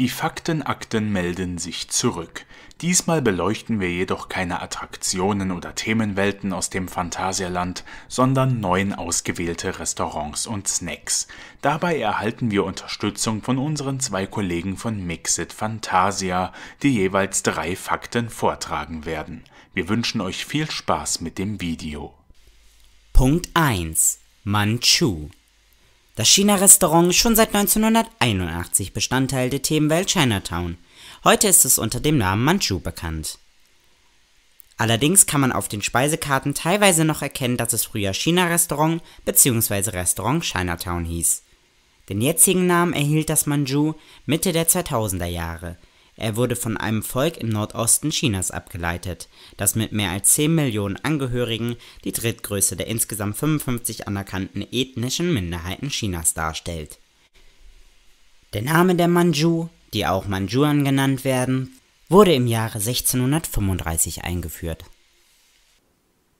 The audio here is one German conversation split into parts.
Die Faktenakten melden sich zurück. Diesmal beleuchten wir jedoch keine Attraktionen oder Themenwelten aus dem Phantasialand, sondern neun ausgewählte Restaurants und Snacks. Dabei erhalten wir Unterstützung von unseren zwei Kollegen von Mixit Phantasia, die jeweils drei Fakten vortragen werden. Wir wünschen euch viel Spaß mit dem Video. Punkt 1 Manchu das China-Restaurant ist schon seit 1981 Bestandteil der Themenwelt Chinatown. Heute ist es unter dem Namen Manchu bekannt. Allerdings kann man auf den Speisekarten teilweise noch erkennen, dass es früher China-Restaurant bzw. Restaurant Chinatown hieß. Den jetzigen Namen erhielt das Manju Mitte der 2000er Jahre – er wurde von einem Volk im Nordosten Chinas abgeleitet, das mit mehr als 10 Millionen Angehörigen die drittgrößte der insgesamt 55 anerkannten ethnischen Minderheiten Chinas darstellt. Der Name der Manju, die auch Manjuan genannt werden, wurde im Jahre 1635 eingeführt.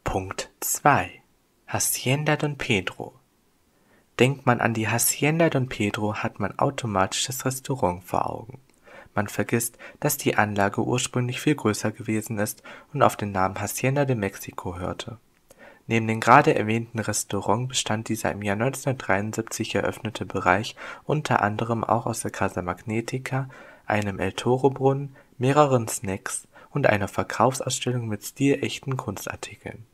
Punkt 2 Hacienda Don Pedro Denkt man an die Hacienda Don Pedro, hat man automatisch das Restaurant vor Augen. Man vergisst, dass die Anlage ursprünglich viel größer gewesen ist und auf den Namen Hacienda de Mexico hörte. Neben dem gerade erwähnten Restaurant bestand dieser im Jahr 1973 eröffnete Bereich unter anderem auch aus der Casa Magnetica, einem El Toro-Brunnen, mehreren Snacks und einer Verkaufsausstellung mit stilechten Kunstartikeln.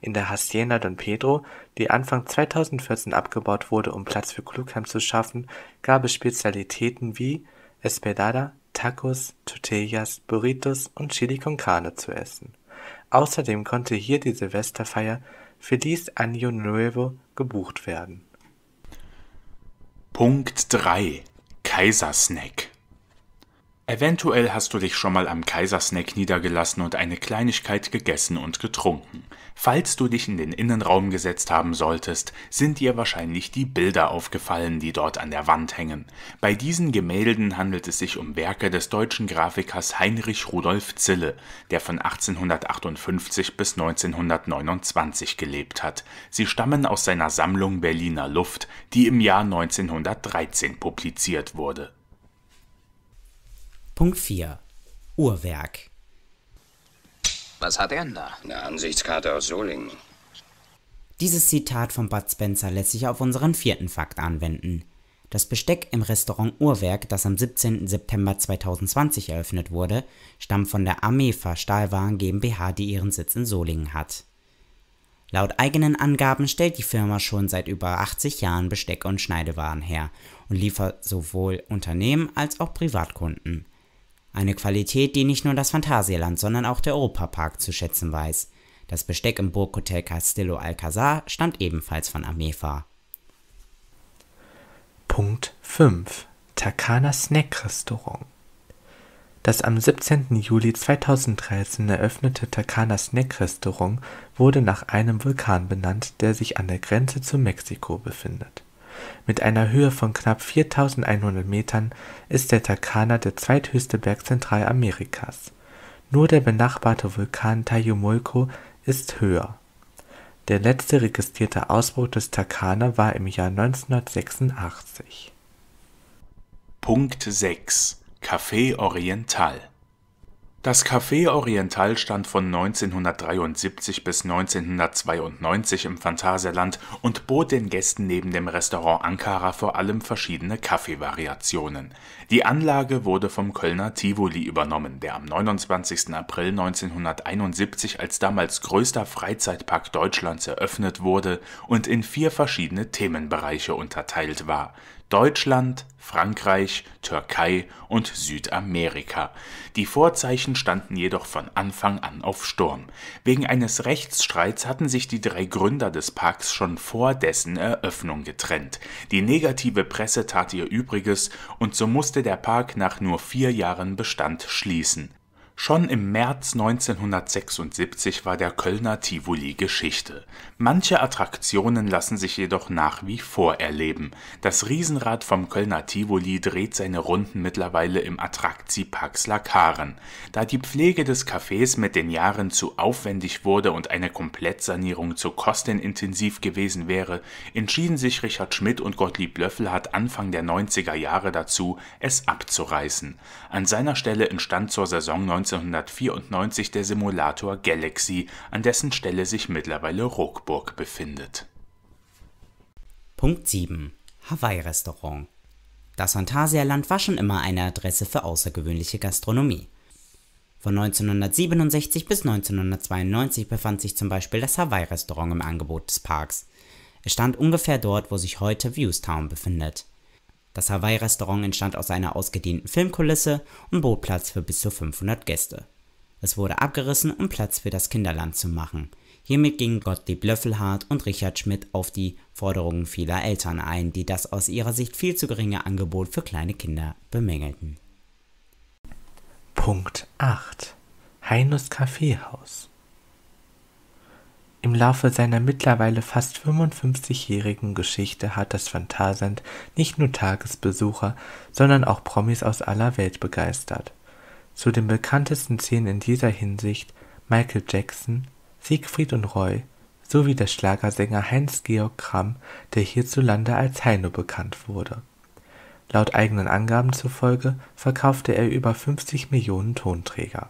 In der Hacienda Don Pedro, die Anfang 2014 abgebaut wurde, um Platz für Klugheim zu schaffen, gab es Spezialitäten wie Espedada, Tacos, Tortillas, Burritos und Chili con Carne zu essen. Außerdem konnte hier die Silvesterfeier für dies Año Nuevo gebucht werden. Punkt 3 Kaisersnack Eventuell hast du dich schon mal am Kaisersnack niedergelassen und eine Kleinigkeit gegessen und getrunken. Falls du dich in den Innenraum gesetzt haben solltest, sind dir wahrscheinlich die Bilder aufgefallen, die dort an der Wand hängen. Bei diesen Gemälden handelt es sich um Werke des deutschen Grafikers Heinrich Rudolf Zille, der von 1858 bis 1929 gelebt hat. Sie stammen aus seiner Sammlung Berliner Luft, die im Jahr 1913 publiziert wurde. Punkt 4 Uhrwerk was hat er denn da? Eine Ansichtskarte aus Solingen. Dieses Zitat von Bud Spencer lässt sich auf unseren vierten Fakt anwenden. Das Besteck im Restaurant Uhrwerk, das am 17. September 2020 eröffnet wurde, stammt von der Amefa Stahlwaren GmbH, die ihren Sitz in Solingen hat. Laut eigenen Angaben stellt die Firma schon seit über 80 Jahren Besteck und Schneidewaren her und liefert sowohl Unternehmen als auch Privatkunden. Eine Qualität, die nicht nur das Phantasialand, sondern auch der Europapark zu schätzen weiß. Das Besteck im Burghotel Castillo Alcazar stammt ebenfalls von Amefa. Punkt 5 Takana Snack Restaurant das am 17. Juli 2013 eröffnete Takana Snack Restaurant wurde nach einem Vulkan benannt, der sich an der Grenze zu Mexiko befindet. Mit einer Höhe von knapp 4100 Metern ist der Takana der zweithöchste Berg Zentralamerikas. Nur der benachbarte Vulkan Tayumulco ist höher. Der letzte registrierte Ausbruch des Takana war im Jahr 1986. Punkt 6 Café Oriental das Café Oriental stand von 1973 bis 1992 im Phantasialand und bot den Gästen neben dem Restaurant Ankara vor allem verschiedene Kaffeevariationen. Die Anlage wurde vom Kölner Tivoli übernommen, der am 29. April 1971 als damals größter Freizeitpark Deutschlands eröffnet wurde und in vier verschiedene Themenbereiche unterteilt war Deutschland, Frankreich, Türkei und Südamerika. Die Vorzeichen standen jedoch von Anfang an auf Sturm. Wegen eines Rechtsstreits hatten sich die drei Gründer des Parks schon vor dessen Eröffnung getrennt. Die negative Presse tat ihr Übriges und so musste der Park nach nur vier Jahren Bestand schließen Schon im März 1976 war der Kölner Tivoli Geschichte. Manche Attraktionen lassen sich jedoch nach wie vor erleben. Das Riesenrad vom Kölner Tivoli dreht seine Runden mittlerweile im Attraktiepark Slakaren. Da die Pflege des Cafés mit den Jahren zu aufwendig wurde und eine Komplettsanierung zu kostenintensiv gewesen wäre, entschieden sich Richard Schmidt und Gottlieb Löffelhardt Anfang der 90er Jahre dazu, es abzureißen. An seiner Stelle entstand zur Saison 1994 der Simulator Galaxy, an dessen Stelle sich mittlerweile Ruckburg befindet. Punkt 7 Hawaii Restaurant Das Phantasialand war schon immer eine Adresse für außergewöhnliche Gastronomie. Von 1967 bis 1992 befand sich zum Beispiel das Hawaii Restaurant im Angebot des Parks. Es stand ungefähr dort, wo sich heute Viewstown befindet. Das Hawaii-Restaurant entstand aus einer ausgedehnten Filmkulisse und bot Platz für bis zu 500 Gäste. Es wurde abgerissen, um Platz für das Kinderland zu machen. Hiermit gingen Gottlieb Löffelhardt und Richard Schmidt auf die Forderungen vieler Eltern ein, die das aus ihrer Sicht viel zu geringe Angebot für kleine Kinder bemängelten. Punkt 8 Heinus Kaffeehaus im Laufe seiner mittlerweile fast 55-jährigen Geschichte hat das Phantasialand nicht nur Tagesbesucher, sondern auch Promis aus aller Welt begeistert. Zu den bekanntesten Szenen in dieser Hinsicht Michael Jackson, Siegfried und Roy sowie der Schlagersänger Heinz-Georg Kramm, der hierzulande als Heino bekannt wurde. Laut eigenen Angaben zufolge verkaufte er über 50 Millionen Tonträger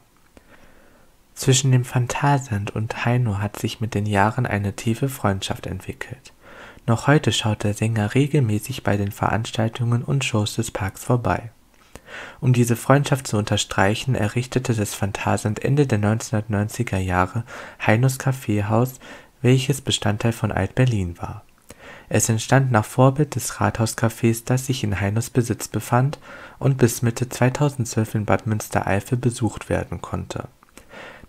zwischen dem Phantasand und Heino hat sich mit den Jahren eine tiefe Freundschaft entwickelt. Noch heute schaut der Sänger regelmäßig bei den Veranstaltungen und Shows des Parks vorbei. Um diese Freundschaft zu unterstreichen, errichtete das Phantasand Ende der 1990er Jahre Heinos Kaffeehaus, welches Bestandteil von Alt-Berlin war. Es entstand nach Vorbild des Rathauscafés, das sich in Heinos Besitz befand und bis Mitte 2012 in Bad Münstereifel besucht werden konnte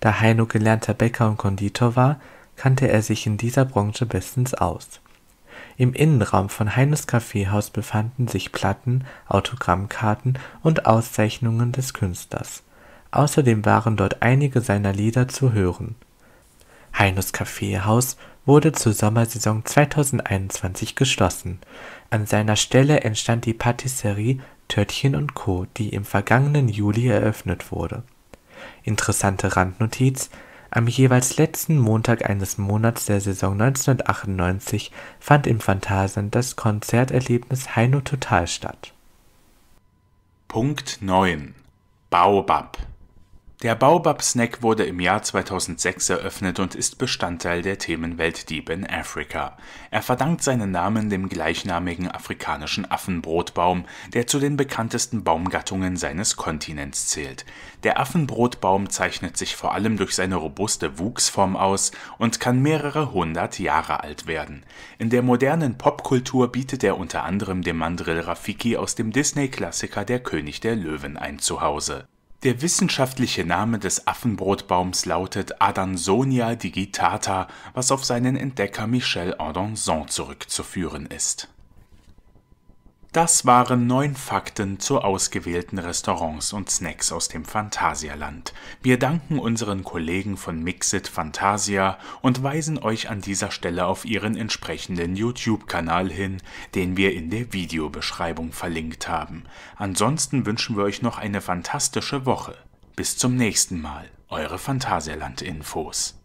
da Heino gelernter Bäcker und Konditor war, kannte er sich in dieser Branche bestens aus. Im Innenraum von Heinos Kaffeehaus befanden sich Platten, Autogrammkarten und Auszeichnungen des Künstlers. Außerdem waren dort einige seiner Lieder zu hören. Heinos Kaffeehaus wurde zur Sommersaison 2021 geschlossen. An seiner Stelle entstand die Patisserie Törtchen und Co., die im vergangenen Juli eröffnet wurde Interessante Randnotiz: Am jeweils letzten Montag eines Monats der Saison 1998 fand im Phantasien das Konzerterlebnis Heino Total statt. Punkt 9 Baobab der Baobab-Snack wurde im Jahr 2006 eröffnet und ist Bestandteil der Themenwelt Deep in Africa. Er verdankt seinen Namen dem gleichnamigen afrikanischen Affenbrotbaum, der zu den bekanntesten Baumgattungen seines Kontinents zählt. Der Affenbrotbaum zeichnet sich vor allem durch seine robuste Wuchsform aus und kann mehrere hundert Jahre alt werden. In der modernen Popkultur bietet er unter anderem dem Mandrill Rafiki aus dem Disney-Klassiker Der König der Löwen ein Zuhause. Der wissenschaftliche Name des Affenbrotbaums lautet Adansonia digitata, was auf seinen Entdecker Michel Adanson zurückzuführen ist das waren neun Fakten zu ausgewählten Restaurants und Snacks aus dem Phantasialand. Wir danken unseren Kollegen von Mixit Phantasia und weisen euch an dieser Stelle auf ihren entsprechenden YouTube-Kanal hin, den wir in der Videobeschreibung verlinkt haben. Ansonsten wünschen wir euch noch eine fantastische Woche. Bis zum nächsten Mal, eure Phantasialand-Infos.